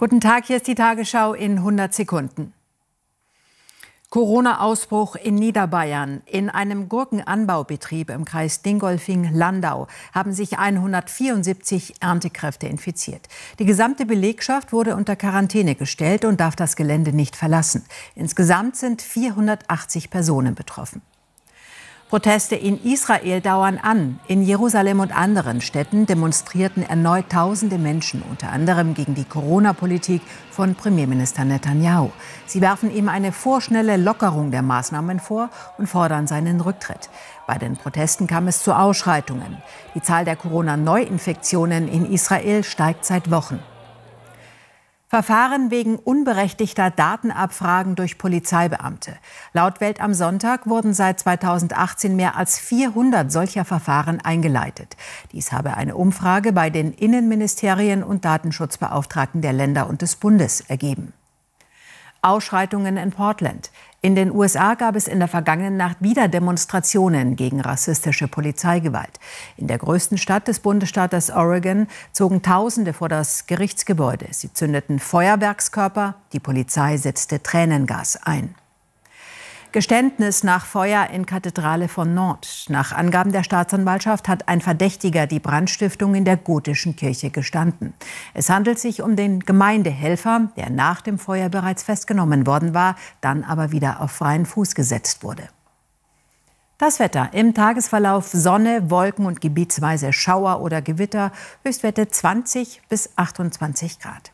Guten Tag, hier ist die Tagesschau in 100 Sekunden. Corona-Ausbruch in Niederbayern. In einem Gurkenanbaubetrieb im Kreis Dingolfing-Landau haben sich 174 Erntekräfte infiziert. Die gesamte Belegschaft wurde unter Quarantäne gestellt und darf das Gelände nicht verlassen. Insgesamt sind 480 Personen betroffen. Proteste in Israel dauern an. In Jerusalem und anderen Städten demonstrierten erneut tausende Menschen, unter anderem gegen die Corona-Politik von Premierminister Netanyahu. Sie werfen ihm eine vorschnelle Lockerung der Maßnahmen vor und fordern seinen Rücktritt. Bei den Protesten kam es zu Ausschreitungen. Die Zahl der Corona-Neuinfektionen in Israel steigt seit Wochen. Verfahren wegen unberechtigter Datenabfragen durch Polizeibeamte. Laut Welt am Sonntag wurden seit 2018 mehr als 400 solcher Verfahren eingeleitet. Dies habe eine Umfrage bei den Innenministerien und Datenschutzbeauftragten der Länder und des Bundes ergeben. Ausschreitungen in Portland. In den USA gab es in der vergangenen Nacht wieder Demonstrationen gegen rassistische Polizeigewalt. In der größten Stadt des Bundesstaates Oregon zogen Tausende vor das Gerichtsgebäude. Sie zündeten Feuerwerkskörper, die Polizei setzte Tränengas ein. Geständnis nach Feuer in Kathedrale von Nantes. Nach Angaben der Staatsanwaltschaft hat ein Verdächtiger die Brandstiftung in der gotischen Kirche gestanden. Es handelt sich um den Gemeindehelfer, der nach dem Feuer bereits festgenommen worden war, dann aber wieder auf freien Fuß gesetzt wurde. Das Wetter im Tagesverlauf Sonne, Wolken und gebietsweise Schauer oder Gewitter, Höchstwerte 20 bis 28 Grad.